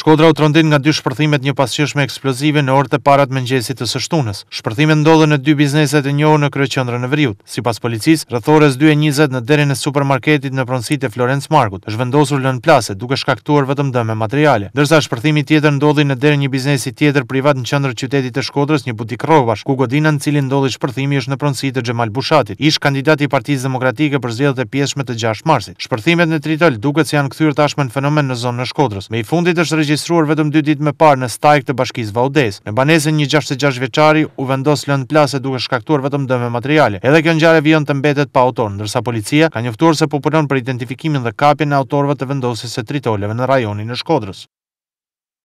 Shkodra u trondin nga dy shpërthimet një pasqeshme eksplozive në orët e parat mëngjesit të sështunës. Shpërthimet ndodhen në dy bizneset e njohë në qëndrë e Veriut. Sipas policisë, policis, rëthores 2:20 në derën e supermarketit në e Florence Markut, është vendosur lënë plase duke shkaktuar vetëm dëme materiale. Ndërsa shpërthimi tjetër ndodhi në derën e një biznesi tjetër privat në qëndrë qytetit të Shkodrës, një butik rrobash, ku godina në cilin ndodhi shpërthimi është në pronësitë e Xhamal Bushatit, ish kandidati i Partisë Demokratike për zgjedhjet e pjeshme të 6 marsit. Shpërthimet në duket se janë kthyer tashmë në fenomen në zonën e Shkodrës. Me i fundit regjistruar vetëm 2 ditë më parë në stajk të bashkisë Vaudes. Në banesën një 66 vjeçari u vendos lënë plasë duke shkaktuar vetëm dëme materiale. Edhe kjo ngjarje vjen të mbetet pa autor, ndërsa policia ka njoftuar se popullon për identifikimin dhe kapjen e autorëve të vendosjes së tritoleve në rajonin e Shkodrës.